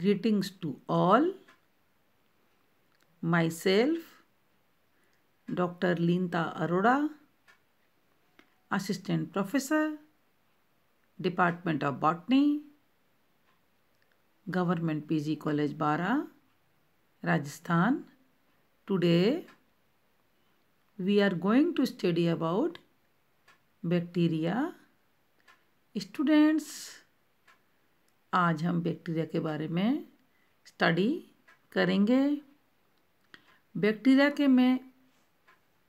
greetings to all myself dr linta arora assistant professor department of botany government pg college bara rajasthan today we are going to study about bacteria students आज हम bacteria के बारे में study करेंगे bacteria के मैं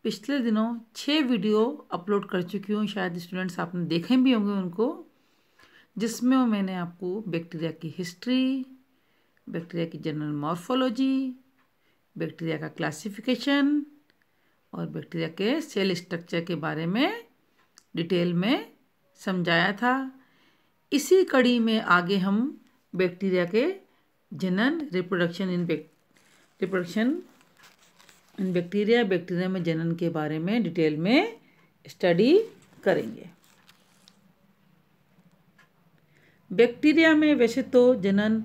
पिछले दिनों छः वीडियो अपलोड कर चुकी हूँ शायद स्टूडेंट्स आपने देखे भी होंगे उनको जिसमें मैंने आपको बैक्टीरिया की हिस्ट्री बैक्टीरिया की जनरल मॉर्फोलॉजी बैक्टीरिया का क्लासिफिकेशन और बैक्टीरिया के सेल स्ट्रक्चर के बारे में डिटेल में समझाया था इसी कड़ी में आगे हम बैक्टीरिया के जनन reproduction in reproduction in bacteria bacteria में जनन के बारे में डिटेल में स्टडी करेंगे बैक्टीरिया में वैसे तो जनन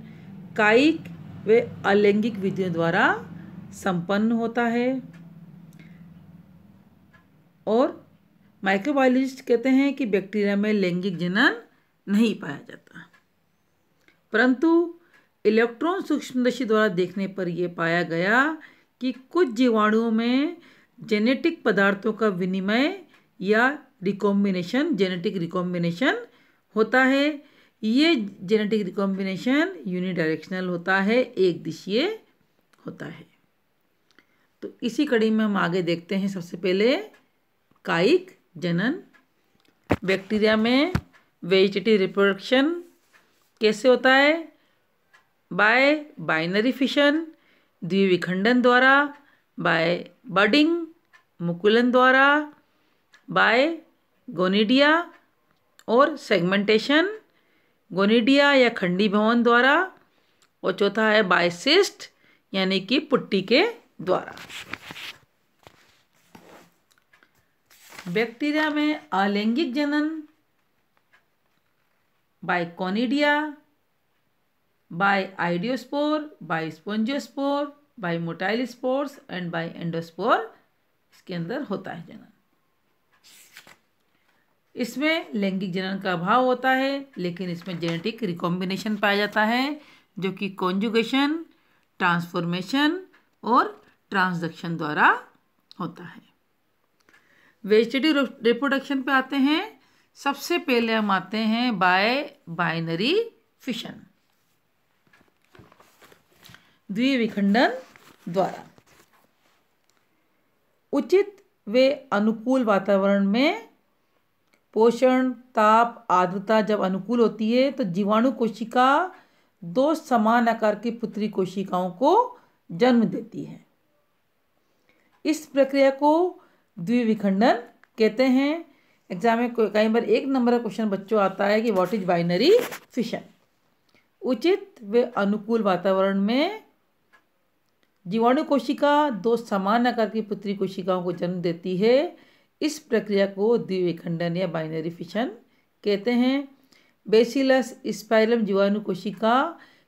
कायिक व अलैंगिक विधियों द्वारा संपन्न होता है और माइक्रोबायोलॉजिस्ट कहते हैं कि बैक्टीरिया में लैंगिक जनन नहीं पाया जाता परंतु इलेक्ट्रॉन सूक्ष्मदर्शी द्वारा देखने पर यह पाया गया कि कुछ जीवाणुओं में जेनेटिक पदार्थों का विनिमय या रिकॉम्बिनेशन जेनेटिक रिकॉम्बिनेशन होता है ये जेनेटिक रिकॉम्बिनेशन यूनिडायरेक्शनल होता है एक दिशीय होता है तो इसी कड़ी में हम आगे देखते हैं सबसे पहले कायिक जनन बैक्टीरिया में वेजिटी रिप्रोडक्शन कैसे होता है बाय बाइनरी फिशन द्विविखंडन द्वारा बाय बडिंग मुकुलन द्वारा बाय गोनीडिया और सेगमेंटेशन गोनीडिया या खंडी भवन द्वारा और चौथा है बायसिस्ट यानी कि पुट्टी के द्वारा बैक्टीरिया में अलैंगिक जनन by conidia, by आइडियोस्पोर by spongiospore, by motile spores and by endospore इसके अंदर होता है जनन इसमें लैंगिक जनन का अभाव होता है लेकिन इसमें जेनेटिक रिकॉम्बिनेशन पाया जाता है जो कि कॉन्जुगेशन ट्रांसफॉर्मेशन और ट्रांसडक्शन द्वारा होता है वेजिटेटिव रिप्रोडक्शन पे आते हैं सबसे पहले हम आते हैं बाय बाइनरी फिशन द्विविखंडन द्वारा उचित वे अनुकूल वातावरण में पोषण ताप आर्द्रता जब अनुकूल होती है तो जीवाणु कोशिका दो समान आकार की पुत्री कोशिकाओं को जन्म देती है इस प्रक्रिया को द्विविखंडन कहते हैं एग्जाम में कई बार एक नंबर का क्वेश्चन बच्चों आता है कि व्हाट इज बाइनरी फिशन उचित व अनुकूल वातावरण में जीवाणु कोशिका दो समान आकार की पुत्री कोशिकाओं को जन्म देती है इस प्रक्रिया को द्विविखंडन या बाइनरी फिशन कहते हैं बेसिलस स्पाइलम जीवाणु कोशिका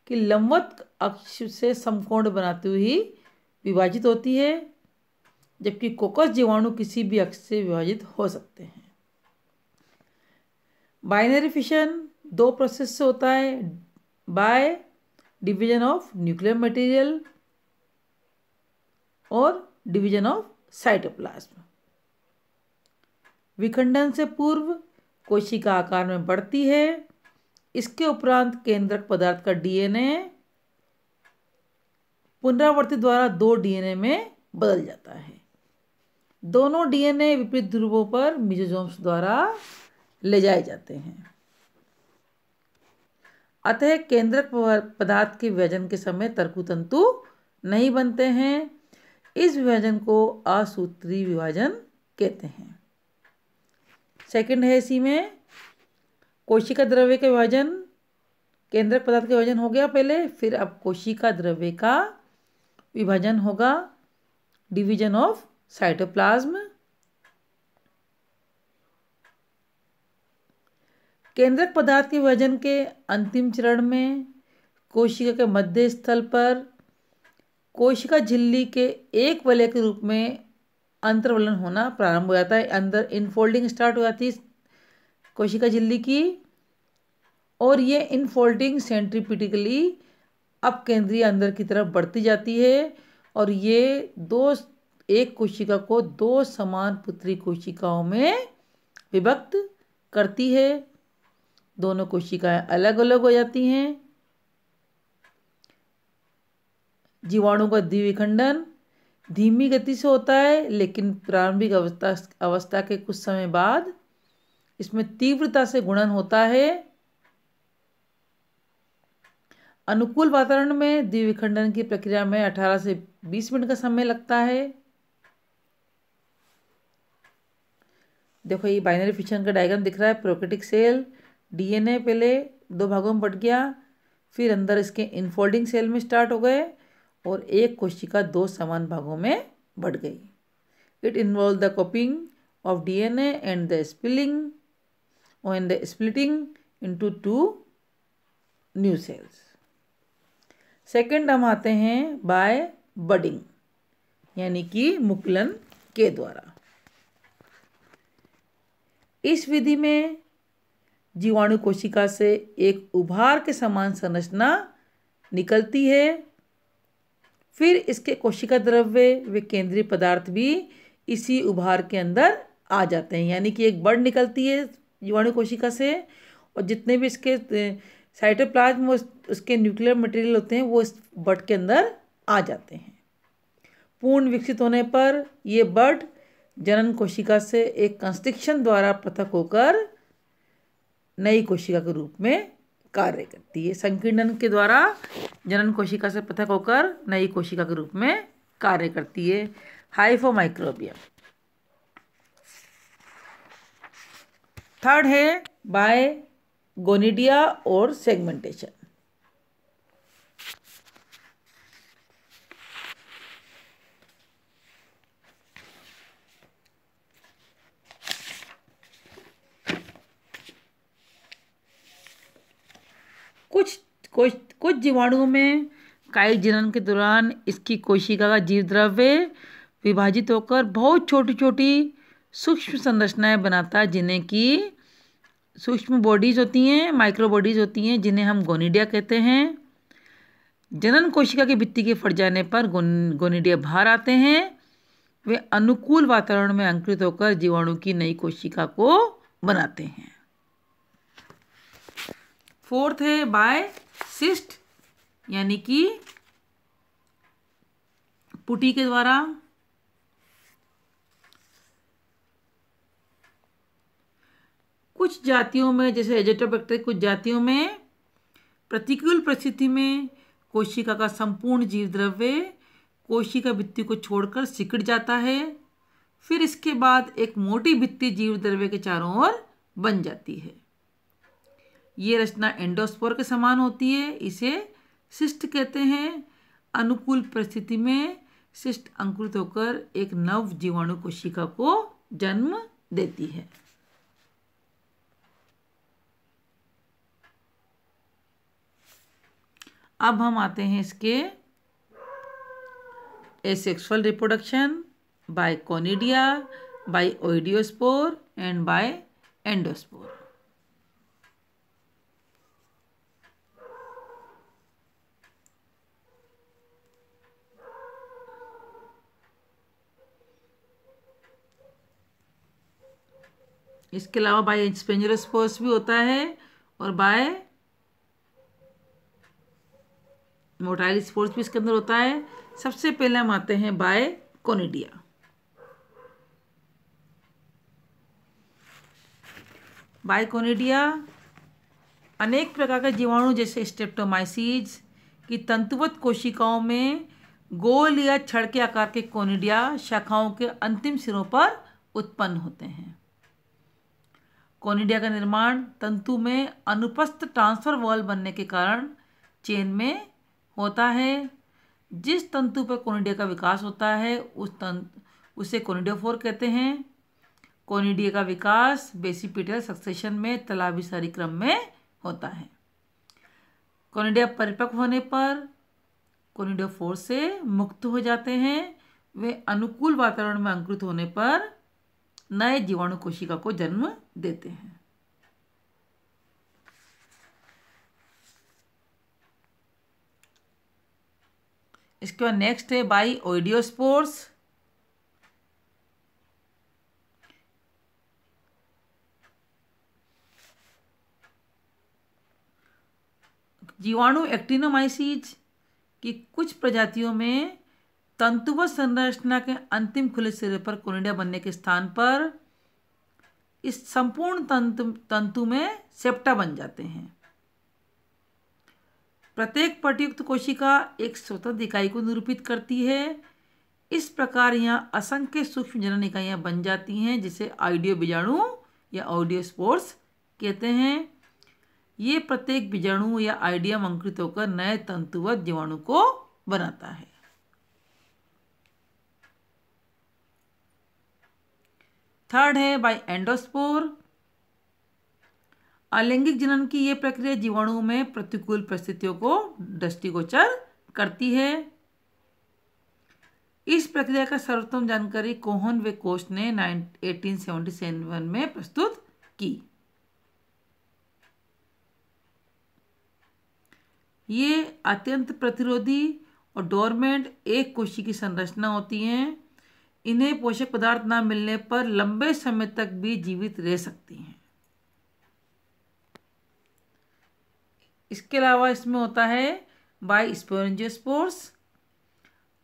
की लंबवत अक्ष से समकोण बनाती हुई विभाजित होती है जबकि कोकस जीवाणु किसी भी अक्ष से विभाजित हो सकते हैं बाइनरी फिशन दो प्रोसेस से होता है by division of nuclear material और डिवीजन ऑफ साइटोप्लाज्म विखंडन से पूर्व कोशिका आकार में बढ़ती है इसके उपरांत केंद्रक पदार्थ का डीएनए पुनरावर्ती द्वारा दो डीएनए में बदल जाता है दोनों डीएनए विपरीत ध्रुवों पर मिजोजोम्स द्वारा ले जाए जाते हैं अतः केंद्रक पदार्थ के विभाजन के समय तर्कुतंतु नहीं बनते हैं इस विभाजन को असूत्री विभाजन कहते हैं सेकंड है इसी में कोशिका द्रव्य के विभाजन केंद्रक पदार्थ का विभाजन हो गया पहले फिर अब कोशिका द्रव्य का विभाजन होगा डिवीजन ऑफ साइटोप्लाज्म केंद्रक पदार्थ के वजन के अंतिम चरण में कोशिका के मध्य स्थल पर कोशिका झिल्ली के एक वलय के रूप में अंतर्वलन होना प्रारंभ हो जाता है अंदर इनफोल्डिंग स्टार्ट हो जाती है कोशिका झिल्ली की और ये इनफोल्डिंग सेंट्रीपिटिकली अब केंद्रीय अंदर की तरफ बढ़ती जाती है और ये दो एक कोशिका को दो समान पुत्री कोशिकाओं में विभक्त करती है दोनों कोशिकाएं अलग अलग हो जाती हैं जीवाणु का द्विविखंडन धीमी गति से होता है लेकिन प्रारंभिक अवस्था अवस्था के कुछ समय बाद इसमें तीव्रता से गुणन होता है अनुकूल वातावरण में द्विविखंडन की प्रक्रिया में 18 से 20 मिनट का समय लगता है देखो ये बाइनरी फिशन का डायग्राम दिख रहा है प्रोकेटिक सेल डीएनए पहले दो भागों में बट गया फिर अंदर इसके इनफोल्डिंग सेल में स्टार्ट हो गए और एक कोशिका दो समान भागों में बढ़ गई it involve the copying of DNA and the spilling and the splitting into two new cells second हम आते हैं बाय बडिंग यानी कि मुकलन के द्वारा इस विधि में जीवाणु कोशिका से एक उभार के समान संरचना निकलती है फिर इसके कोशिका द्रव्य वे केंद्रीय पदार्थ भी इसी उभार के अंदर आ जाते हैं यानी कि एक बड़ निकलती है जीवाणु कोशिका से और जितने भी इसके साइटोप्लाज्म उसके न्यूक्लियर मटेरियल होते हैं वो इस बट के अंदर आ जाते हैं पूर्ण विकसित होने पर ये बर्ड जनन कोशिका से एक कंस्ट्रिक्शन द्वारा पृथक होकर नई कोशिका के रूप में कार्य करती है संकीर्णन के द्वारा जनन कोशिका से पृथक होकर नई कोशिका के रूप में कार्य करती है हाइफोमाइक्रोबियम थर्ड है बाय गोनिडिया और सेगमेंटेशन कुछ कुछ जीवाणुओं में कायिक जनन के दौरान इसकी कोशिका का जीव द्रव्य विभाजित होकर बहुत छोटी छोटी सूक्ष्म संरचनाएं बनाता है जिन्हें की सूक्ष्म बॉडीज होती हैं माइक्रो बॉडीज होती हैं जिन्हें हम गोनीडिया कहते हैं जनन कोशिका की भित्ति के फट जाने पर गोन गोनीडिया बाहर आते हैं वे अनुकूल वातावरण में अंकुरित होकर जीवाणु की नई कोशिका को बनाते हैं फोर्थ है बाय सिस्ट यानी कि पुटी के द्वारा कुछ जातियों में जैसे एजेटोबैक्टर कुछ जातियों में प्रतिकूल परिस्थिति में कोशिका का संपूर्ण जीव द्रव्य कोशिका भित्ति को छोड़कर सिकड़ जाता है फिर इसके बाद एक मोटी भित्ति जीव द्रव्य के चारों ओर बन जाती है ये रचना एंडोस्पोर के समान होती है इसे शिष्ट कहते हैं अनुकूल परिस्थिति में शिष्ट अंकुरित होकर एक नव जीवाणु कोशिका को जन्म देती है अब हम आते हैं इसके asexual reproduction by conidia by oidiospore and by endospore इसके अलावा बाय एक्सपेंजरस फोर्स भी होता है और बाय मोटाइल फोर्स भी इसके अंदर होता है सबसे पहले हम आते हैं बाय कोनेडिया बाय कोनेडिया अनेक प्रकार के जीवाणु जैसे स्टेप्टोमाइसिज की तंतुवत कोशिकाओं में गोल या छड़ के आकार के कोनेडिया शाखाओं के अंतिम सिरों पर उत्पन्न होते हैं कोनिडिया का निर्माण तंतु में अनुपस्थ ट्रांसफर वॉल बनने के कारण चेन में होता है जिस तंतु पर कोनिडिया का विकास होता है उस तंतु उसे कोनिडियोफोर कहते हैं कोनिडिया का विकास बेसिपिटल सक्सेशन में तलाबिसारी क्रम में होता है कोनिडिया परिपक्व होने पर कोनिडियोफोर से मुक्त हो जाते हैं वे अनुकूल वातावरण में अंकुरित होने पर नए जीवाणु कोशिका को जन्म देते हैं इसके बाद नेक्स्ट है बाई स्पोर्ट्स जीवाणु एक्टिनोमाइसिज की कुछ प्रजातियों में तंतुवत संरचना के अंतिम खुले सिरे पर कोनिडा बनने के स्थान पर इस संपूर्ण तंतु तंतु में सेप्टा बन जाते हैं प्रत्येक पटयुक्त कोशिका एक स्वतंत्र इकाई को निरूपित करती है इस प्रकार यहाँ असंख्य सूक्ष्म जनन इकाइयाँ बन जाती हैं जिसे आइडियो बीजाणु या ऑडियो स्पोर्ट्स कहते हैं ये प्रत्येक बीजाणु या आइडियम अंकृत होकर नए तंतुवत जीवाणु को बनाता है थर्ड है बाय एंडोस्पोर अलैंगिक जनन की ये प्रक्रिया जीवाणु में प्रतिकूल परिस्थितियों को दृष्टिगोचर करती है इस प्रक्रिया का सर्वोत्तम जानकारी कोहन वे कोश ने 1877 में प्रस्तुत की ये अत्यंत प्रतिरोधी और डोरमेंट एक कोशी की संरचना होती हैं इन्हें पोषक पदार्थ ना मिलने पर लंबे समय तक भी जीवित रह सकती हैं इसके अलावा इसमें होता है बाई स्पोरेंजियोस्पोर्स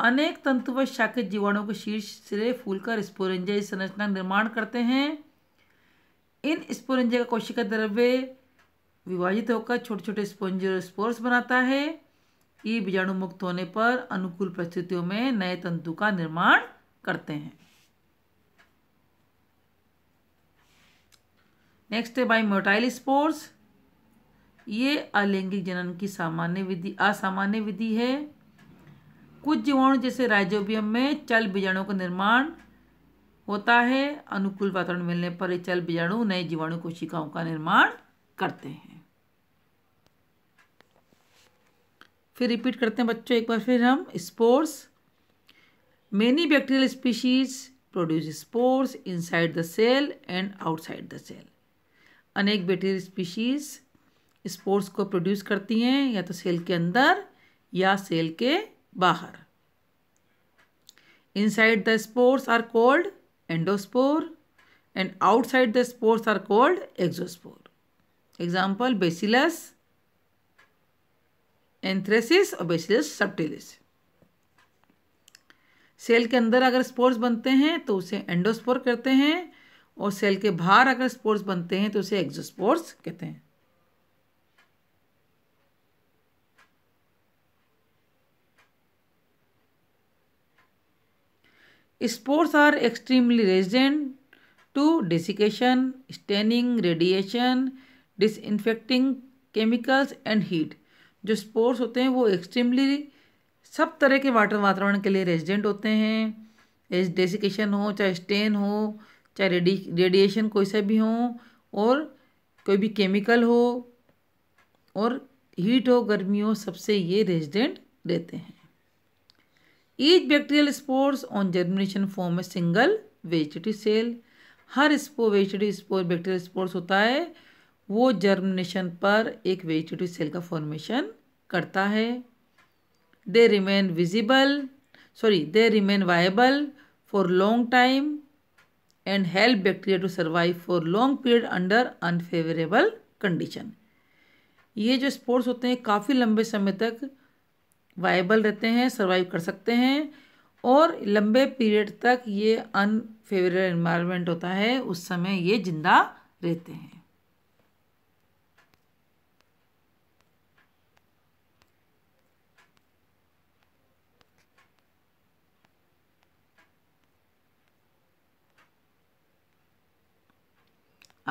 अनेक व शाखित जीवाणु के शीर्ष से फूलकर स्पोरेंजा संरचना निर्माण करते हैं इन स्पोरेंजा का कोशिका द्रव्य विभाजित होकर छोटे छोटे स्पोरेंजियोस्पोर्स बनाता है ये बीजाणु मुक्त होने पर अनुकूल परिस्थितियों में नए तंतु का निर्माण करते हैं नेक्स्ट है बाई मोटाइल स्पोर्स ये अलैंगिक जनन की सामान्य विधि असामान्य विधि है कुछ जीवाणु जैसे राइजोबियम में चल बीजाणु का निर्माण होता है अनुकूल वातावरण मिलने पर ये चल बीजाणु नए जीवाणु कोशिकाओं का निर्माण करते हैं फिर रिपीट करते हैं बच्चों एक बार फिर हम spores many bacterial species produce spores inside the cell and outside the cell अनेक बैक्टीरियल स्पीशीज स्पोर्स को प्रोड्यूस करती हैं या तो सेल के अंदर या सेल के बाहर inside the spores are called endospore and outside the spores are called exospore example bacillus anthracis और बेसिलस सब्टिलिस सेल के अंदर अगर स्पोर्ट्स बनते हैं तो उसे एंडोस्पोर कहते हैं और सेल के बाहर अगर स्पोर्ट्स बनते हैं तो उसे एक्जोस्पोर्स कहते हैं spores are extremely resistant to desiccation staining radiation disinfecting chemicals and heat जो स्पोर्ट्स होते हैं वो एक्सट्रीमली सब तरह के वाटर वातावरण के लिए रेजिडेंट होते हैं डेसिकेशन हो चाहे स्टेन हो चाहे रेडी रेडिएशन कोई सा भी हो और कोई भी केमिकल हो और हीट हो गर्मी हो सबसे ये रेजिडेंट रहते हैं each bacterial spores on germination form a single vegetative cell हर spore vegetative spore bacterial spores होता है वो जर्मिनेशन पर एक वेजिटेटिव सेल का फॉर्मेशन करता है they remain visible sorry they remain viable for long time and help bacteria to survive for long period under unfavorable condition ये जो स्पोर्ट्स होते हैं काफ़ी लंबे समय तक वाइबल रहते हैं सर्वाइव कर सकते हैं और लंबे पीरियड तक ये अनफेवरेबल इन्वायरमेंट होता है उस समय ये ज़िंदा रहते हैं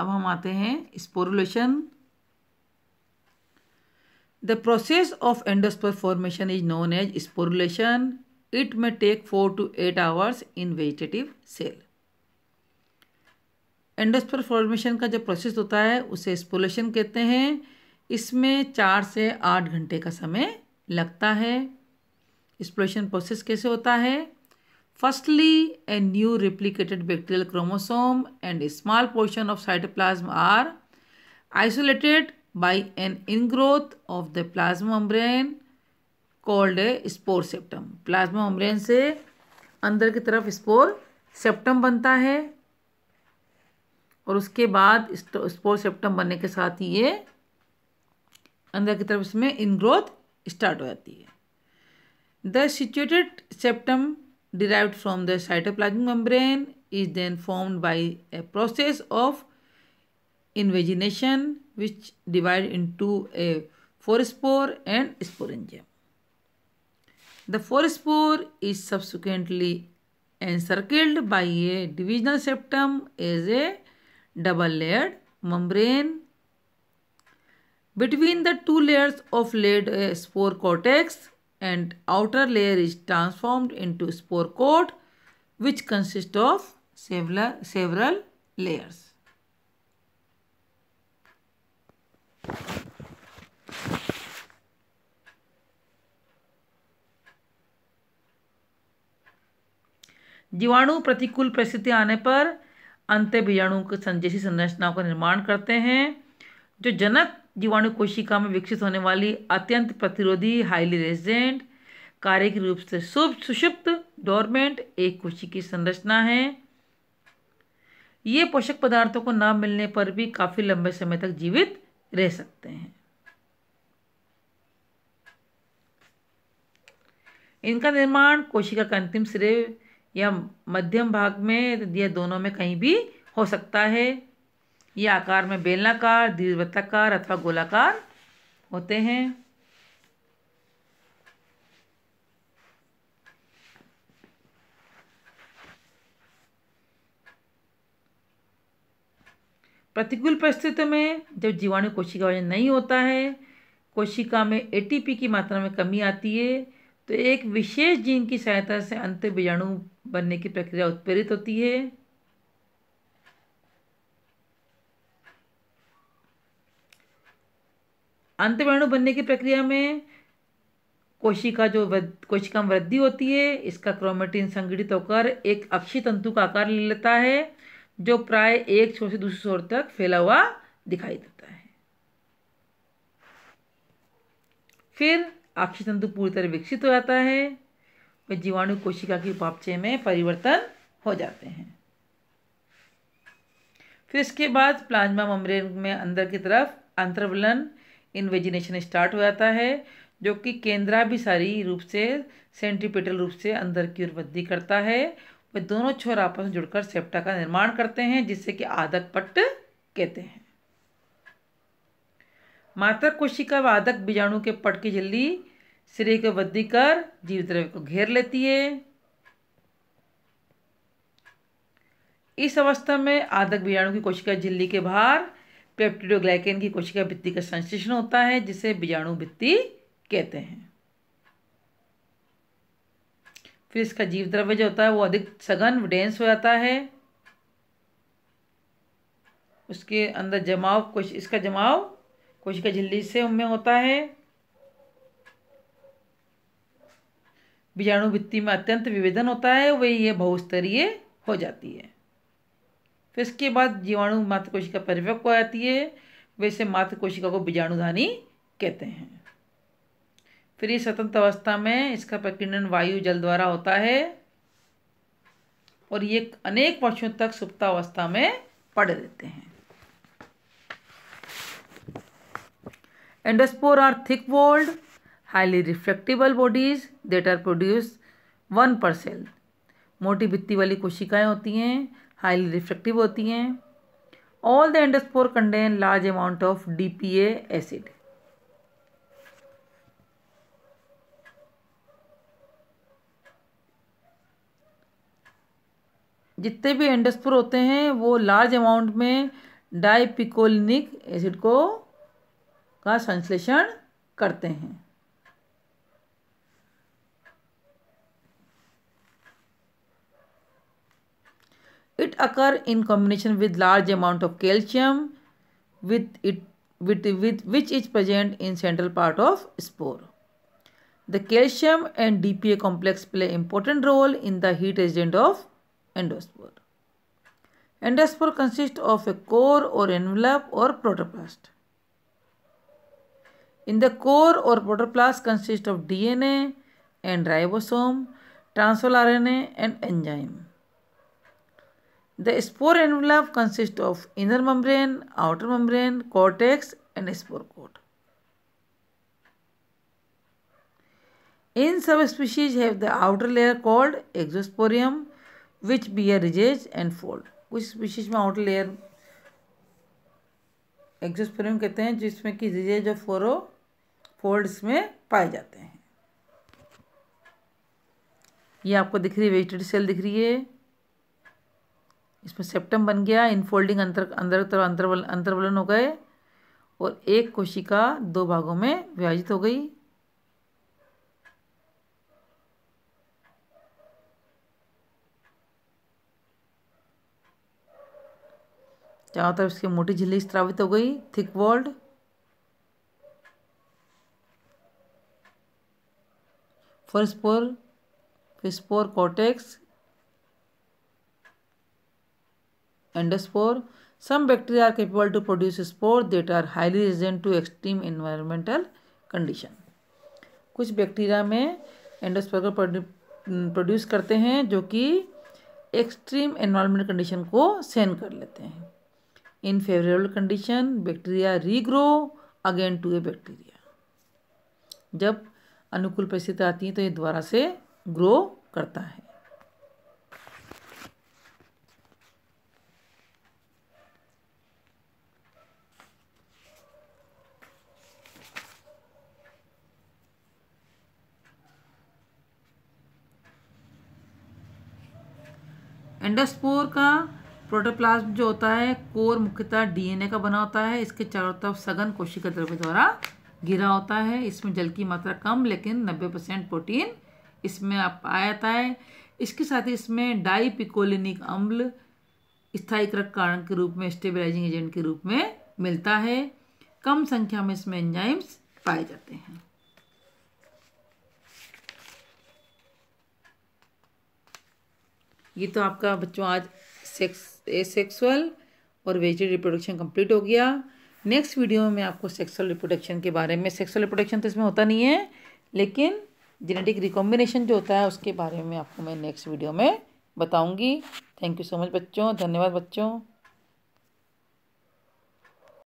अब हम आते हैं sporulation the process of endospore formation is known as sporulation it may take four to eight hours in vegetative cell endospore formation का जो प्रोसेस होता है उसे स्पोलेशन कहते हैं इसमें चार से आठ घंटे का समय लगता है स्पोलेशन प्रोसेस कैसे होता है Firstly, a new replicated bacterial chromosome and a small portion of cytoplasm are isolated by an ingrowth of the plasma membrane called a spore septum. Plasma membrane se अंदर की तरफ स्पोर सेप्टम बनता है और उसके बाद स्पोर सेप्टम बनने के साथ ही ये अंदर की तरफ इसमें इनग्रोथ स्टार्ट हो जाती है the situated septum derived from the cytoplasmic membrane is then formed by a process of invagination which divide into a photospore and sporangium. The photospore is subsequently encircled by a divisional septum as a double-layered membrane. Between the two layers of laid uh, spore cortex, and outer layer is transformed into spore coat which consist of several, several layers. जीवाणु प्रतिकूल परिस्थिति आने पर अंत्य बीजाणु के जैसी संरचनाओं का निर्माण करते हैं जो जनक जीवाणु कोशिका में विकसित होने वाली अत्यंत प्रतिरोधी हाईली रेजिडेंट कार्य रूप से शुभ सुषुप्त डोरमेंट एक कोशिकी संरचना है ये पोषक पदार्थों को न मिलने पर भी काफ़ी लंबे समय तक जीवित रह सकते हैं इनका निर्माण कोशिका का अंतिम सिरे या मध्यम भाग में यह दोनों में कहीं भी हो सकता है ये आकार में बेलनाकार दीर्वृत्ताकार अथवा गोलाकार होते हैं प्रतिकूल परिस्थितियों में जब जीवाणु कोशिका वजन नहीं होता है कोशिका में एटीपी की मात्रा में कमी आती है तो एक विशेष जीन की सहायता से अंत बीजाणु बनने की प्रक्रिया उत्प्रेरित होती है अंतवेणु बनने की प्रक्रिया में कोशिका जो कोशिका में वृद्धि होती है इसका क्रोमेटिन संगठित होकर एक अक्षी तंतु का आकार ले लेता है जो प्राय एक छोर से दूसरे छोर तक फैला हुआ दिखाई देता है फिर अक्षी तंतु पूरी तरह विकसित हो जाता है वे जीवाणु कोशिका की उपापचय में परिवर्तन हो जाते हैं फिर इसके बाद प्लाज्मा ममरेन में अंदर की तरफ अंतर्वलन इन्वेजिनेशन स्टार्ट हो जाता है जो कि केंद्राभिसारी रूप से सेंट्रीपेटल रूप से अंदर की ओर वृद्धि करता है वे दोनों छोर आपस में जुड़कर सेप्टा का निर्माण करते हैं जिससे कि आदक पट्ट कहते हैं मातृ कोशिका व आदक बीजाणु के पट की झिल्ली शरीर को वृद्धि कर जीव द्रव्य को घेर लेती है इस अवस्था में आदक बीजाणु की कोशिका झिल्ली के बाहर पेप्टिडोग्लाइकेन की कोशिका भित्ति का संश्लेषण होता है जिसे बीजाणु भित्ति कहते हैं फिर इसका जीव द्रव्य जो होता है वो अधिक सघन डेंस हो जाता है उसके अंदर जमाव कुछ इसका जमाव कोशिका झिल्ली से में होता है बीजाणु भित्ति में अत्यंत विभेदन होता है वही ये बहुस्तरीय हो जाती है फिर इसके बाद जीवाणु मातृ कोशिका परिपक्व को आती है वैसे मातृ कोशिका को बीजाणुधानी कहते हैं फिर ये स्वतंत्र अवस्था में इसका प्रकीर्णन वायु जल द्वारा होता है और ये अनेक वर्षों तक सुप्ता अवस्था में पड़े रहते हैं endospore are thick walled highly refractile bodies that are produce one per cell मोटी भित्ती वाली कोशिकाएं होती हैं हाईली रिफ्रेक्टिव होती हैं all the endospore contain large amount of D P acid जितने भी एंडस्पोर होते हैं वो लार्ज अमाउंट में डाइपिकोलिनिक एसिड को का संश्लेषण करते हैं it occur in combination with large amount of calcium with it with, with which is present in central part of spore the calcium and dpa complex play important role in the heat agent of endospore endospore consist of a core or envelope or protoplast in the core or protoplast consist of dna and ribosome transfer rna and enzyme the spore envelope consist of inner membrane outer membrane cortex and spore coat in some species have the outer layer called exosporium which bear ridges and fold कुछ species में outer layer exosporium कहते हैं जिसमें कि ridges और फोरो fold में पाए जाते हैं ये आपको दिख रही है वेजिटेड सेल दिख रही है इसमें सेप्टम बन गया इनफोल्डिंग अंतर अंदर तरफ अंतरवल अंतर्वलन हो गए और एक कोशिका दो भागों में विभाजित हो गई चारों तरफ इसकी मोटी झिल्ली स्त्रावित हो गई thick walled first four forespore cortex endospore some bacteria are capable to produce spores that are highly resistant to extreme environmental condition. कुछ बैक्टीरिया में एंडस्पोर को प्रोड्यूस mm, करते हैं जो कि एक्सट्रीम एनवायरमेंट कंडीशन को सहन कर लेते हैं in favourable condition bacteria regrow again to a bacteria जब अनुकूल परिस्थिति आती है तो ये दोबारा से ग्रो करता है एंडोस्पोर का प्रोटोप्लाज्म जो होता है कोर मुख्यतः डीएनए का बना होता है इसके चारों तरफ सघन कोशिका द्रव्य द्वारा घिरा होता है इसमें जल की मात्रा कम लेकिन नब्बे परसेंट प्रोटीन इसमें आप पाया जाता है इसके साथ ही इसमें डाईपिकोलिनिक अम्ल स्थायीकृत कारण के रूप में स्टेबलाइजिंग एजेंट के रूप में मिलता है कम संख्या में इसमें एंजाइम्स पाए जाते हैं ये तो आपका बच्चों आज सेक्स सेक्सुअल और वेजिटेड रिप्रोडक्शन कंप्लीट हो गया नेक्स्ट वीडियो में आपको सेक्सुअल रिप्रोडक्शन के बारे में सेक्सुअल रिप्रोडक्शन तो इसमें होता नहीं है लेकिन जेनेटिक रिकॉम्बिनेशन जो होता है उसके बारे में आपको मैं नेक्स्ट वीडियो में बताऊँगी थैंक यू सो मच बच्चों धन्यवाद बच्चों